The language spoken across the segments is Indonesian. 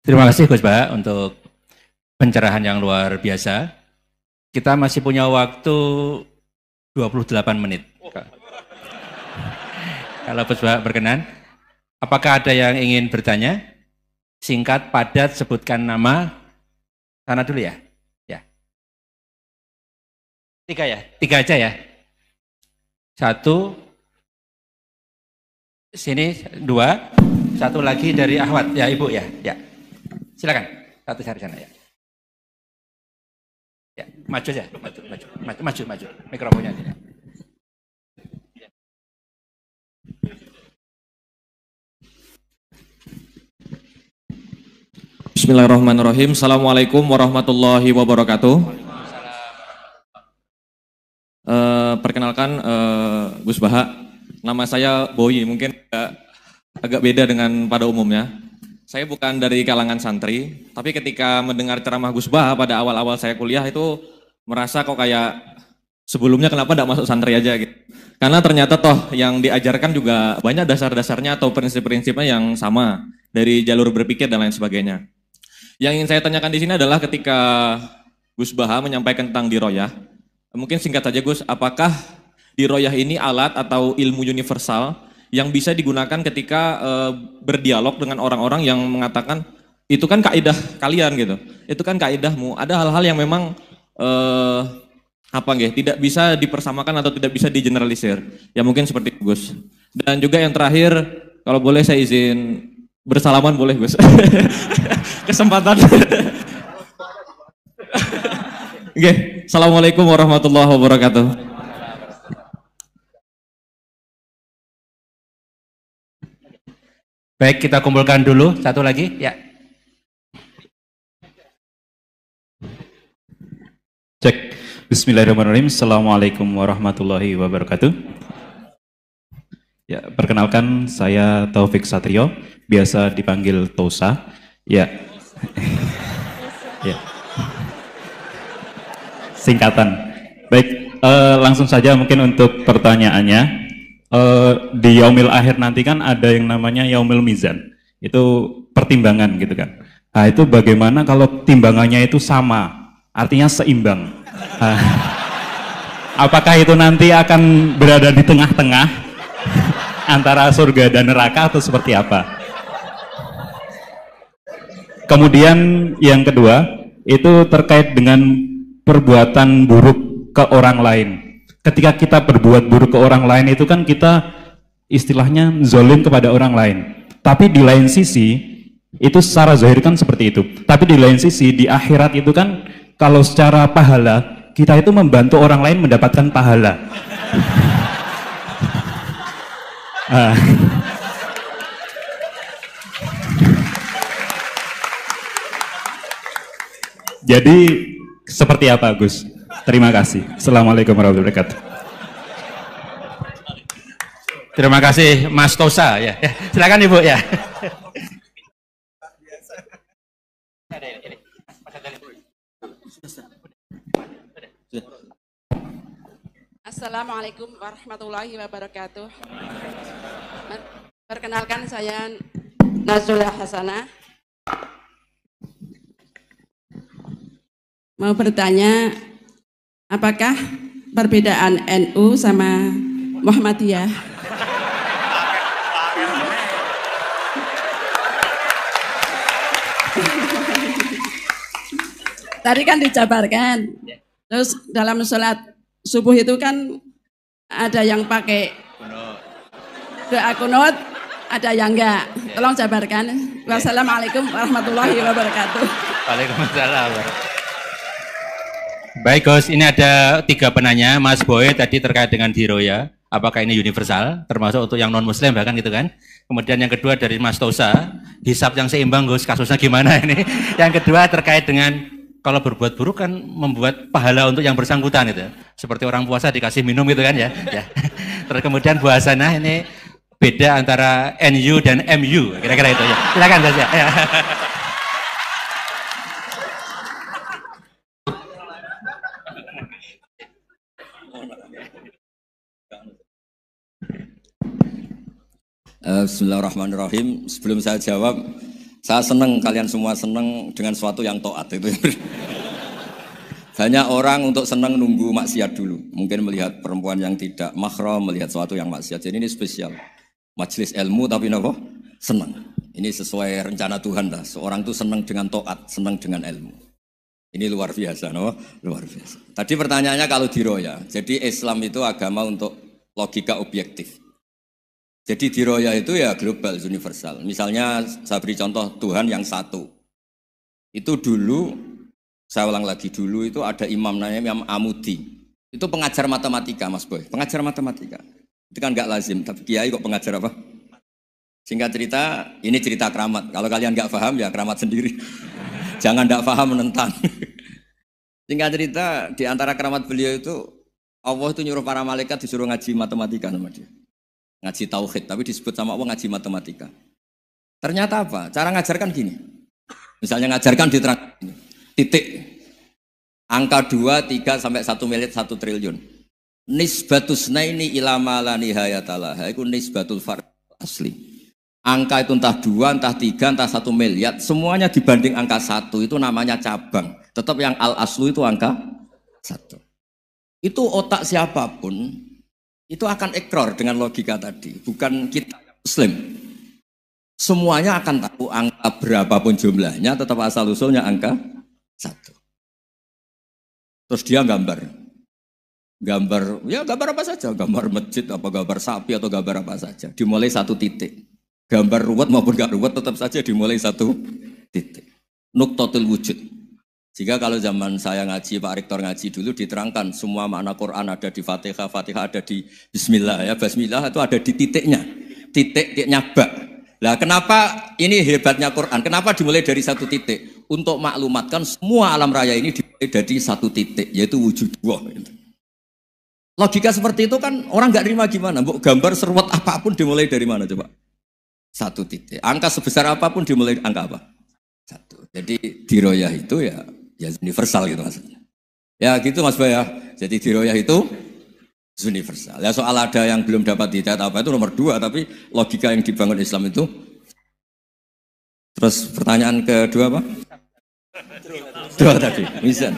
Terima kasih Gus Pak untuk pencerahan yang luar biasa. Kita masih punya waktu 28 menit. Oh. Kalau Gus Pak berkenan, apakah ada yang ingin bertanya? Singkat, padat, sebutkan nama. Sana dulu ya. Ya. Tiga ya, tiga aja ya. Satu, sini dua, satu lagi dari Ahwat ya Ibu ya. Ya. Silakan. Satu cari sana ya. Ya, maju aja, maju, maju, maju, maju, maju. Mikrofonnya aja. Bismillahirrahmanirrahim. Assalamualaikum warahmatullahi wabarakatuh. Uh, perkenalkan uh, Gus Baha, nama saya Boyi, mungkin agak, agak beda dengan pada umumnya. Saya bukan dari kalangan santri, tapi ketika mendengar ceramah Gus Bah pada awal-awal saya kuliah itu merasa kok kayak sebelumnya kenapa tidak masuk santri aja gitu. Karena ternyata toh yang diajarkan juga banyak dasar-dasarnya atau prinsip-prinsipnya yang sama dari jalur berpikir dan lain sebagainya. Yang ingin saya tanyakan di sini adalah ketika Gus Baha menyampaikan tentang diroyah, mungkin singkat saja Gus, apakah diroyah ini alat atau ilmu universal yang bisa digunakan ketika uh, berdialog dengan orang-orang yang mengatakan itu kan kaidah kalian gitu. Itu kan kaidahmu. Ada hal-hal yang memang uh, apa nggih tidak bisa dipersamakan atau tidak bisa digeneralisir. Ya mungkin seperti Gus. Dan juga yang terakhir kalau boleh saya izin bersalaman boleh Gus. Kesempatan. Oke, okay. Assalamualaikum warahmatullahi wabarakatuh. Baik, kita kumpulkan dulu satu lagi, ya. Cek. Bismillahirrahmanirrahim. Assalamualaikum warahmatullahi wabarakatuh. Ya, perkenalkan saya Taufik Satrio, biasa dipanggil Tosa. Ya. ya. Singkatan. Baik, eh, langsung saja mungkin untuk pertanyaannya uh, di yaumil akhir nanti kan ada yang namanya yaumil mizan. Itu pertimbangan gitu kan. Nah, itu bagaimana kalau timbangannya itu sama, artinya seimbang. Nah, apakah itu nanti akan berada di tengah-tengah antara surga dan neraka atau seperti apa? Kemudian yang kedua, itu terkait dengan perbuatan buruk ke orang lain ketika kita berbuat buruk ke orang lain itu kan kita istilahnya zolim kepada orang lain. Tapi di lain sisi itu secara zahir kan seperti itu. Tapi di lain sisi di akhirat itu kan kalau secara pahala kita itu membantu orang lain mendapatkan pahala. Ah. Jadi seperti apa Gus? Terima kasih. Assalamualaikum warahmatullahi wabarakatuh. Terima kasih Mas Tosa ya. ya. Silakan Ibu ya. Assalamualaikum warahmatullahi wabarakatuh. Perkenalkan saya Nazrullah Hasanah. Mau bertanya Apakah perbedaan NU sama Muhammadiyah? Tadi kan dijabarkan. Terus dalam sholat subuh itu kan ada yang pakai doa kunut, ada yang enggak. Tolong jabarkan. Wassalamualaikum warahmatullahi wabarakatuh. Waalaikumsalam. Baik Gus, ini ada tiga penanya. Mas Boy tadi terkait dengan ya. Apakah ini universal, termasuk untuk yang non-muslim bahkan gitu kan? Kemudian yang kedua dari Mas Tosa, hisap yang seimbang Gus, kasusnya gimana ini? Yang kedua terkait dengan kalau berbuat buruk kan membuat pahala untuk yang bersangkutan gitu, Seperti orang puasa dikasih minum gitu kan ya. ya. Terus kemudian puasanya ini beda antara NU dan MU, kira-kira itu ya. Silakan Gus ya. ya. Eh, Bismillahirrahmanirrahim. Sebelum saya jawab, saya senang kalian semua senang dengan sesuatu yang toat itu. Banyak orang untuk senang nunggu maksiat dulu. Mungkin melihat perempuan yang tidak mahram, melihat sesuatu yang maksiat. Jadi ini spesial. Majelis ilmu tapi nopo senang. Ini sesuai rencana Tuhan lah. Seorang itu senang dengan toat, senang dengan ilmu. Ini luar biasa, no? Luar biasa. Tadi pertanyaannya kalau diroya. Jadi Islam itu agama untuk logika objektif jadi diroya itu ya global, universal. Misalnya saya beri contoh Tuhan yang satu. Itu dulu, saya ulang lagi dulu itu ada imam namanya Imam Amudi. Itu pengajar matematika Mas Boy, pengajar matematika. Itu kan nggak lazim, tapi kiai kok pengajar apa? Singkat cerita, ini cerita keramat. Kalau kalian nggak paham ya keramat sendiri. Jangan nggak paham menentang. Singkat cerita, di antara keramat beliau itu Allah itu nyuruh para malaikat disuruh ngaji matematika sama dia ngaji tauhid, tapi disebut sama Allah ngaji matematika. Ternyata apa? Cara ngajarkan gini. Misalnya ngajarkan di titik angka 2, 3 sampai 1 miliar 1 triliun. Nisbatus naini ilama la nihayatalah. Itu nisbatul far asli. Angka itu entah dua entah tiga entah satu miliar, semuanya dibanding angka satu itu namanya cabang. Tetap yang al aslu itu angka satu Itu otak siapapun itu akan ekor dengan logika tadi, bukan kita yang muslim. Semuanya akan tahu angka berapapun jumlahnya, tetap asal usulnya angka satu. Terus dia gambar, gambar, ya gambar apa saja, gambar masjid, apa gambar sapi atau gambar apa saja, dimulai satu titik. Gambar ruwet maupun gak ruwet tetap saja dimulai satu titik. Nuktotil wujud. Jika kalau zaman saya ngaji, Pak Rektor ngaji dulu diterangkan semua makna Quran ada di Fatihah, Fatihah ada di Bismillah ya, Bismillah itu ada di titiknya, titik titiknya bak. Lah kenapa ini hebatnya Quran? Kenapa dimulai dari satu titik? Untuk maklumatkan semua alam raya ini dimulai dari satu titik, yaitu wujud dua. Logika seperti itu kan orang nggak terima gimana? Bu gambar seruat apapun dimulai dari mana coba? Satu titik. Angka sebesar apapun dimulai angka apa? Satu. Jadi diroyah itu ya ya universal gitu maksudnya. Ya gitu Mas Bayah. Jadi diroyah itu universal. Ya soal ada yang belum dapat hidayat apa itu nomor dua, tapi logika yang dibangun Islam itu. Terus pertanyaan kedua apa? Draw tadi, misal.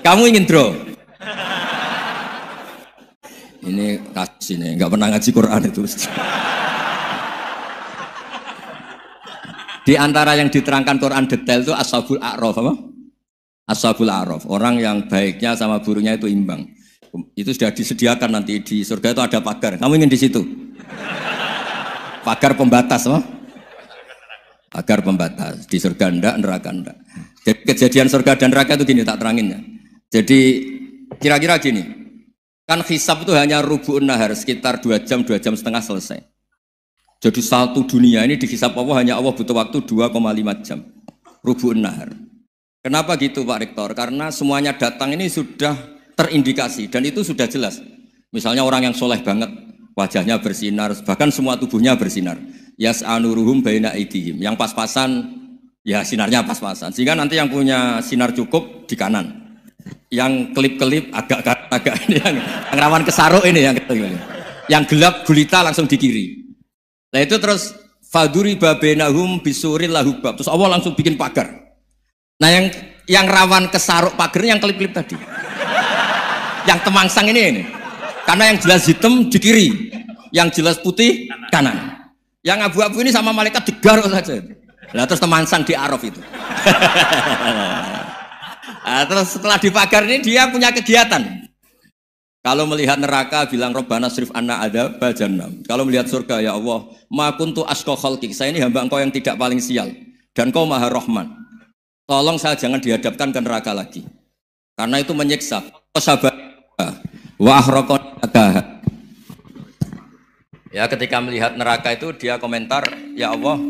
Kamu ingin draw? Ini kasus ini, nggak pernah ngaji Quran itu. Di antara yang diterangkan Quran detail itu ashabul akrof apa? ashabul araf, orang yang baiknya sama buruknya itu imbang. Itu sudah disediakan nanti di surga itu ada pagar. Kamu ingin di situ? Pagar pembatas, loh. Pagar pembatas di surga ndak, neraka ndak. Jadi kejadian surga dan neraka itu gini tak teranginnya Jadi kira-kira gini, kan hisab itu hanya rubuh nahar sekitar dua jam, dua jam setengah selesai. Jadi satu dunia ini dihisap Allah hanya Allah butuh waktu 2,5 jam. Rubuh nahar. Kenapa gitu Pak Rektor? Karena semuanya datang ini sudah terindikasi dan itu sudah jelas. Misalnya orang yang soleh banget, wajahnya bersinar, bahkan semua tubuhnya bersinar. Yas anuruhum baina idihim. Yang pas-pasan, ya sinarnya pas-pasan. Sehingga nanti yang punya sinar cukup di kanan. Yang kelip-kelip agak agak ini yang, yang rawan kesaruk ini yang gitu, gitu. yang gelap gulita langsung di kiri. Nah itu terus faduri babenahum bisuril lahubab. Terus Allah langsung bikin pagar Nah yang yang rawan kesaruk pagar yang kelip-kelip tadi. yang temangsang ini ini. Karena yang jelas hitam di kiri, yang jelas putih kanan. Yang abu-abu ini sama malaikat digaruk saja. Nah, terus temangsang di Araf itu. nah, terus setelah di ini dia punya kegiatan. Kalau melihat neraka bilang Robana srif anna ada bajanam. Kalau melihat surga ya Allah, ma asko asko Saya ini hamba engkau yang tidak paling sial dan kau maha rahman. Tolong saya jangan dihadapkan ke neraka lagi. Karena itu menyiksa. Sabar. Wa Ya ketika melihat neraka itu dia komentar, ya Allah,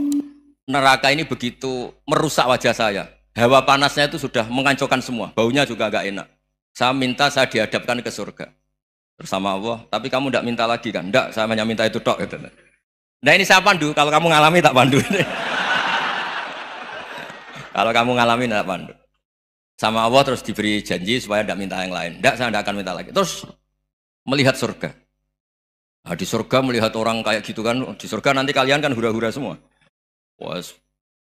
neraka ini begitu merusak wajah saya. Hawa panasnya itu sudah mengacaukan semua, baunya juga agak enak. Saya minta saya dihadapkan ke surga bersama Allah, tapi kamu tidak minta lagi kan? Tidak, saya hanya minta itu dok. Gitu. Nah ini saya pandu, kalau kamu ngalami tak pandu. Kalau kamu ngalamin apa? Sama Allah terus diberi janji supaya tidak minta yang lain. Tidak, saya tidak akan minta lagi. Terus melihat surga. Nah, di surga melihat orang kayak gitu kan, di surga nanti kalian kan hura-hura semua. Was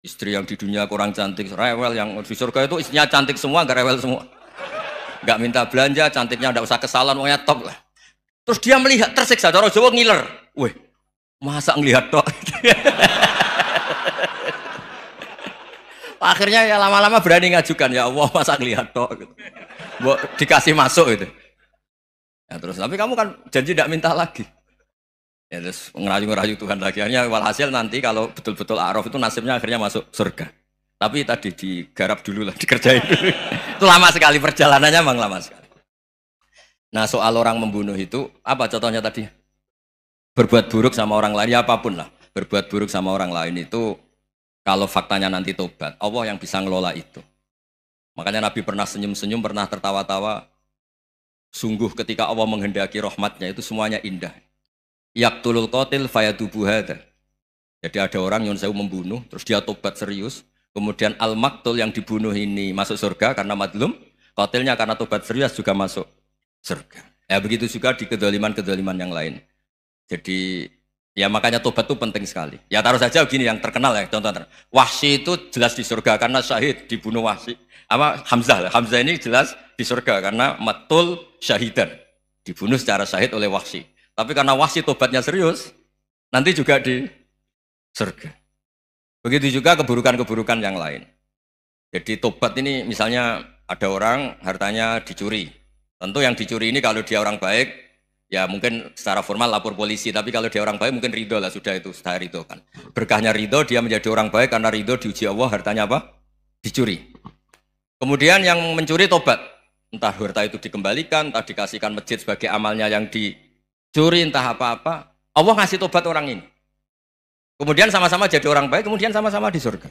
istri yang di dunia kurang cantik, rewel yang di surga itu istrinya cantik semua, gak rewel semua. Gak minta belanja, cantiknya gak usah kesalahan, pokoknya top lah. Terus dia melihat tersiksa, cara Jawa ngiler. Weh, masa ngelihat tok? akhirnya ya lama-lama berani ngajukan ya Allah masa lihat toh gitu. Bo, dikasih masuk itu ya terus tapi kamu kan janji tidak minta lagi ya terus ngerayu-ngerayu Tuhan lagi akhirnya walhasil nanti kalau betul-betul araf itu nasibnya akhirnya masuk surga tapi tadi digarap dulu lah dikerjain itu lama sekali perjalanannya memang lama sekali nah soal orang membunuh itu apa contohnya tadi berbuat buruk sama orang lain ya apapun lah berbuat buruk sama orang lain itu kalau faktanya nanti tobat, Allah yang bisa ngelola itu. Makanya Nabi pernah senyum-senyum, pernah tertawa-tawa. Sungguh ketika Allah menghendaki rahmatnya itu semuanya indah. Yaktulul qatil fayadubu hadha. Jadi ada orang yang saya membunuh, terus dia tobat serius. Kemudian al-maktul yang dibunuh ini masuk surga karena madlum. Qatilnya karena tobat serius juga masuk surga. Ya begitu juga di kedoliman-kedoliman yang lain. Jadi Ya makanya tobat itu penting sekali. Ya taruh saja begini yang terkenal ya contoh Wahsi itu jelas di surga karena syahid dibunuh Wahsi. Apa Hamzah? Hamzah ini jelas di surga karena matul syahidan. Dibunuh secara syahid oleh Wahsi. Tapi karena Wahsi tobatnya serius, nanti juga di surga. Begitu juga keburukan-keburukan yang lain. Jadi tobat ini misalnya ada orang hartanya dicuri. Tentu yang dicuri ini kalau dia orang baik ya mungkin secara formal lapor polisi tapi kalau dia orang baik mungkin ridho lah sudah itu saya ridho kan berkahnya ridho dia menjadi orang baik karena ridho diuji Allah hartanya apa dicuri kemudian yang mencuri tobat entah harta itu dikembalikan entah dikasihkan masjid sebagai amalnya yang dicuri entah apa-apa Allah ngasih tobat orang ini kemudian sama-sama jadi orang baik kemudian sama-sama di surga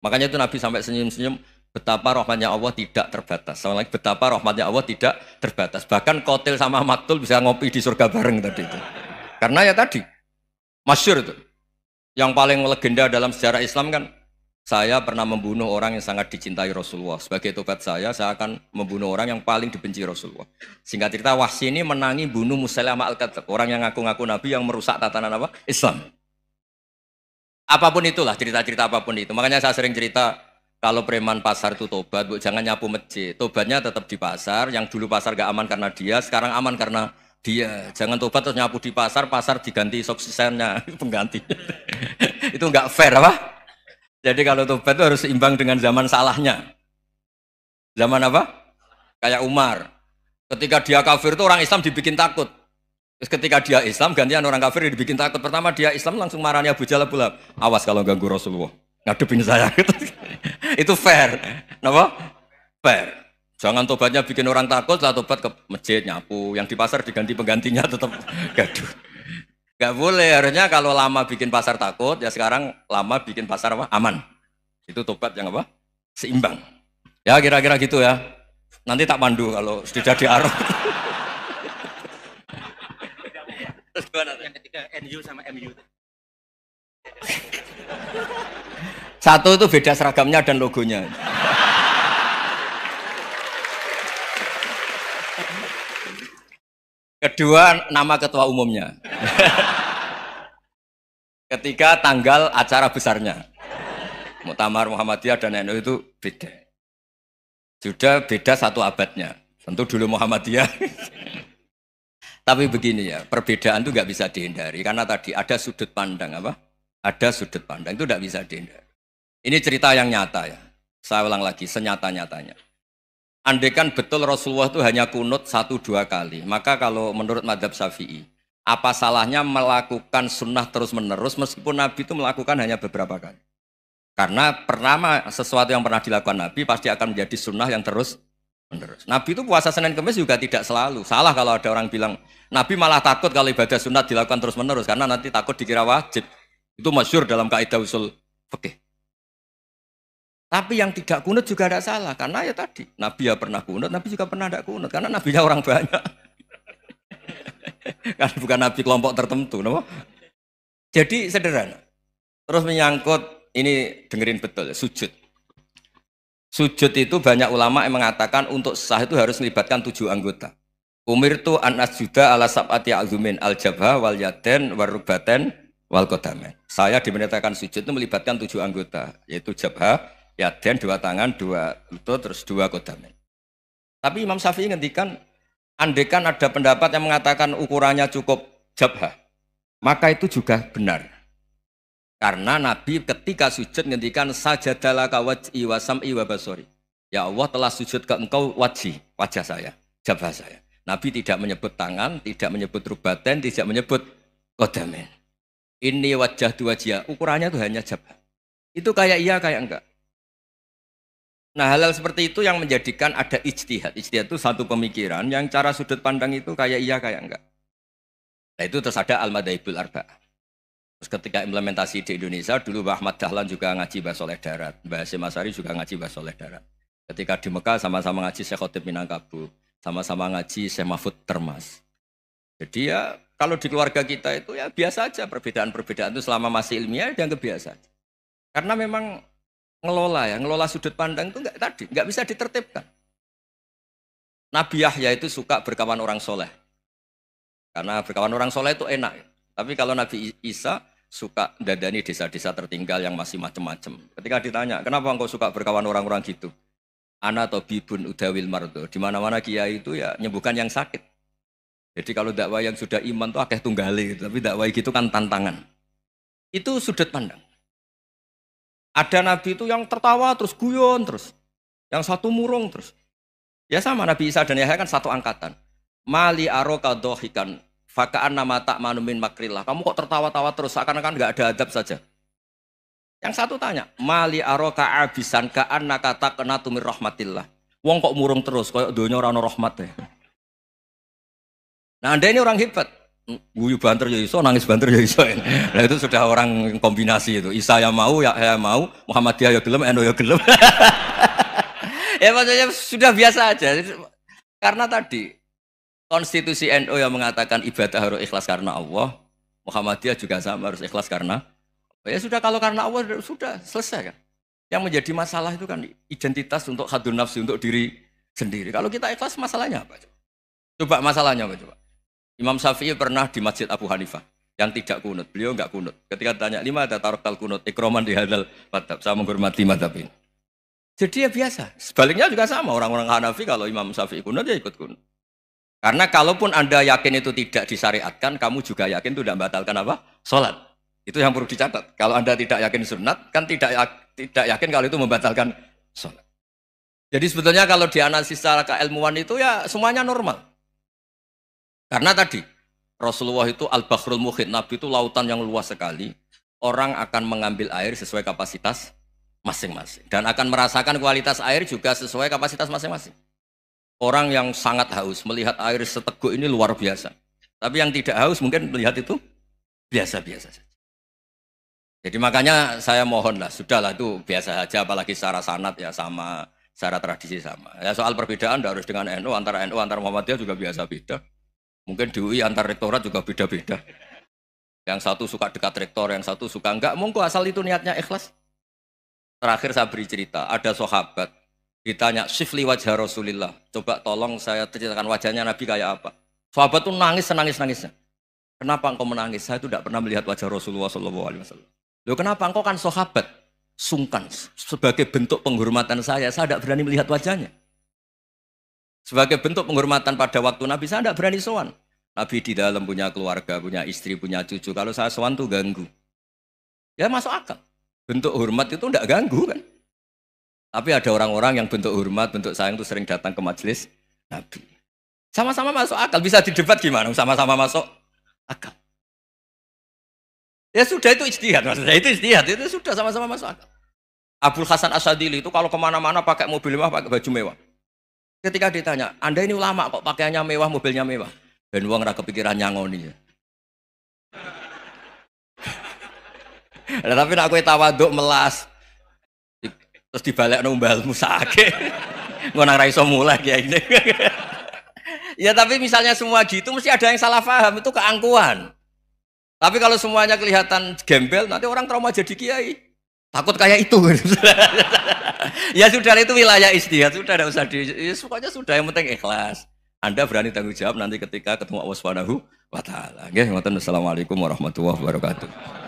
makanya itu Nabi sampai senyum-senyum Betapa rahmatnya Allah tidak terbatas. Sama lagi betapa rahmatnya Allah tidak terbatas. Bahkan kotil sama maktul bisa ngopi di surga bareng tadi itu. Karena ya tadi masyur itu. Yang paling legenda dalam sejarah Islam kan saya pernah membunuh orang yang sangat dicintai Rasulullah. Sebagai tobat saya, saya akan membunuh orang yang paling dibenci Rasulullah. Singkat cerita, Wahsy ini menangi bunuh Musailamah Al-Kadzab, orang yang ngaku-ngaku Nabi yang merusak tatanan apa? Islam. Apapun itulah cerita-cerita apapun itu. Makanya saya sering cerita kalau preman pasar itu tobat, bu, jangan nyapu masjid. Tobatnya tetap di pasar. Yang dulu pasar gak aman karena dia, sekarang aman karena dia. Jangan tobat terus nyapu di pasar, pasar diganti suksesannya pengganti. itu nggak fair apa? Jadi kalau tobat itu harus seimbang dengan zaman salahnya. Zaman apa? Kayak Umar. Ketika dia kafir itu orang Islam dibikin takut. Terus ketika dia Islam gantian orang kafir dibikin takut. Pertama dia Islam langsung marahnya Abu Jalab, Awas kalau ganggu Rasulullah ngadepin saya gitu. itu fair apa fair jangan tobatnya bikin orang takut lah tobat ke masjid nyapu yang di pasar diganti penggantinya tetap gaduh Gak boleh, harusnya kalau lama bikin pasar takut, ya sekarang lama bikin pasar apa? Aman. Itu tobat yang apa? Seimbang. Ya kira-kira gitu ya. Nanti tak pandu kalau sudah di Arab. Yang ketiga NU sama MU. Satu itu beda seragamnya dan logonya. Kedua, nama ketua umumnya. Ketiga, tanggal acara besarnya. Mutamar Muhammadiyah dan NU itu beda. Sudah beda satu abadnya. Tentu dulu Muhammadiyah. Tapi begini ya, perbedaan itu nggak bisa dihindari karena tadi ada sudut pandang apa? Ada sudut pandang itu nggak bisa dihindari. Ini cerita yang nyata ya. Saya ulang lagi, senyata-nyatanya. Andekan betul Rasulullah itu hanya kunut satu dua kali, maka kalau menurut madhab syafi'i, apa salahnya melakukan sunnah terus menerus meskipun Nabi itu melakukan hanya beberapa kali? Karena pertama sesuatu yang pernah dilakukan Nabi pasti akan menjadi sunnah yang terus menerus. Nabi itu puasa Senin Kamis juga tidak selalu. Salah kalau ada orang bilang Nabi malah takut kalau ibadah sunnah dilakukan terus menerus karena nanti takut dikira wajib. Itu masyur dalam kaidah usul fikih. Tapi yang tidak kunut juga tidak salah karena ya tadi Nabi ya pernah kunut, Nabi juga pernah tidak kunut karena Nabinya orang banyak. kan bukan Nabi kelompok tertentu, no? Jadi sederhana. Terus menyangkut ini dengerin betul sujud. Sujud itu banyak ulama yang mengatakan untuk sah itu harus melibatkan tujuh anggota. Umir itu anas Juda ala sab'ati azumin al jabha wal yaden warubaten wal kodamen. Saya dimenetakan sujud itu melibatkan tujuh anggota, yaitu jabah Ya dan dua tangan, dua lutut, terus dua kodamen. Tapi Imam Syafi'i ngendikan, andekan ada pendapat yang mengatakan ukurannya cukup jabah, maka itu juga benar. Karena Nabi ketika sujud ngendikan sajadalah kawaj iwasam iwa basori. Ya Allah telah sujud ke engkau wajih, wajah saya, jabah saya. Nabi tidak menyebut tangan, tidak menyebut rubaten, tidak menyebut kodamen. Ini wajah dua jia, ukurannya itu hanya jabah. Itu kayak iya, kayak enggak. Nah hal-hal seperti itu yang menjadikan ada ijtihad. Ijtihad itu satu pemikiran yang cara sudut pandang itu kayak iya kayak enggak. Nah itu terus ada al-madaibul arba'ah. Terus ketika implementasi di Indonesia, dulu Mbak Ahmad Dahlan juga ngaji bahasa oleh darat. Mbak Hasim Asari juga ngaji bahasa oleh darat. Ketika di Mekah sama-sama ngaji Syekh Khotib Minangkabu. Sama-sama ngaji Syekh Mahfud Termas. Jadi ya kalau di keluarga kita itu ya biasa aja perbedaan-perbedaan itu selama masih ilmiah dan kebiasa. Karena memang ngelola ya, ngelola sudut pandang itu enggak tadi, enggak bisa ditertibkan. Nabi Yahya itu suka berkawan orang soleh, karena berkawan orang soleh itu enak. Tapi kalau Nabi Isa suka dadani desa-desa tertinggal yang masih macam-macam. Ketika ditanya, kenapa engkau suka berkawan orang-orang gitu? Ana atau bibun udawil mardo. Di mana-mana kiai itu ya nyembuhkan yang sakit. Jadi kalau dakwah yang sudah iman tuh akeh tunggali gitu. tapi dakwah gitu kan tantangan. Itu sudut pandang. Ada nabi itu yang tertawa terus guyon terus. Yang satu murung terus. Ya sama Nabi Isa dan Yahya kan satu angkatan. Mali aroka dohikan fakaan nama tak manumin makrilah. Kamu kok tertawa-tawa terus seakan-akan nggak ada adab saja. Yang satu tanya, mali aroka abisan kaan nakata kena tumir rahmatillah. Wong kok murung terus, koyok dunia orang rahmat ya. Nah anda ini orang hebat, guyu banter ya iso, nangis banter ya iso. Nah itu sudah orang kombinasi itu. Isa ya mau, ya saya mau, Muhammadiyah ya gelem, Eno ya gelem. ya maksudnya sudah biasa aja. Karena tadi konstitusi NU NO yang mengatakan ibadah harus ikhlas karena Allah, Muhammadiyah juga sama harus ikhlas karena ya sudah kalau karena Allah sudah selesai kan. Yang menjadi masalah itu kan identitas untuk hadun nafsi untuk diri sendiri. Kalau kita ikhlas masalahnya apa? Coba masalahnya apa coba? Imam Syafi'i pernah di Masjid Abu Hanifah yang tidak kunut, beliau nggak kunut. Ketika tanya lima ada taruh kal kunut, ikroman di hadal madhab, saya menghormati madhab ini. Jadi ya biasa. Sebaliknya juga sama orang-orang Hanafi kalau Imam Syafi'i kunut ya ikut kunut. Karena kalaupun anda yakin itu tidak disyariatkan, kamu juga yakin itu tidak membatalkan apa? Sholat. Itu yang perlu dicatat. Kalau anda tidak yakin sunat, kan tidak tidak yakin kalau itu membatalkan sholat. Jadi sebetulnya kalau dianalisis secara keilmuan itu ya semuanya normal. Karena tadi Rasulullah itu al-bakhrul muhit, Nabi itu lautan yang luas sekali. Orang akan mengambil air sesuai kapasitas masing-masing dan akan merasakan kualitas air juga sesuai kapasitas masing-masing. Orang yang sangat haus melihat air seteguk ini luar biasa. Tapi yang tidak haus mungkin melihat itu biasa-biasa saja. Jadi makanya saya mohonlah, sudahlah itu biasa saja apalagi secara sanat ya sama, secara tradisi sama. Ya soal perbedaan harus dengan NU, antara NU, antara Muhammadiyah juga biasa beda. Mungkin di UI antar rektorat juga beda-beda. Yang satu suka dekat rektor, yang satu suka enggak. Monggo asal itu niatnya ikhlas. Terakhir saya beri cerita, ada sahabat ditanya sifli wajah Rasulullah. Coba tolong saya ceritakan wajahnya Nabi kayak apa. Sahabat tuh nangis, nangis, nangisnya. Kenapa engkau menangis? Saya itu tidak pernah melihat wajah Rasulullah Shallallahu Alaihi Wasallam. Lo kenapa engkau kan sahabat? Sungkan sebagai bentuk penghormatan saya, saya tidak berani melihat wajahnya. Sebagai bentuk penghormatan pada waktu Nabi, saya tidak berani sowan. Nabi di dalam punya keluarga, punya istri, punya cucu. Kalau saya sowan tuh ganggu. Ya masuk akal. Bentuk hormat itu tidak ganggu kan. Tapi ada orang-orang yang bentuk hormat, bentuk sayang itu sering datang ke majelis Nabi. Sama-sama masuk akal. Bisa didebat gimana? Sama-sama masuk akal. Ya sudah itu istihad maksudnya. Itu istihad. Itu sudah sama-sama masuk akal. Abul Hasan Asadili itu kalau kemana-mana pakai mobil mewah, pakai baju mewah. Ketika ditanya, Anda ini ulama kok pakaiannya mewah, mobilnya mewah. Dan uang ra kepikiran nyangoni. nah, tapi nak kue tawaduk melas. Terus dibalik nombalmu sakit. Ngonang raiso mulai kayak ini. ya tapi misalnya semua gitu mesti ada yang salah paham itu keangkuhan. Tapi kalau semuanya kelihatan gembel nanti orang trauma jadi kiai. Takut kayak itu. ya sudah itu wilayah istihad, sudah tidak usah di ya, pokoknya sudah yang penting ikhlas. Anda berani tanggung jawab nanti ketika ketemu Allah Subhanahu wa taala. Nggih, Assalamualaikum warahmatullahi wabarakatuh.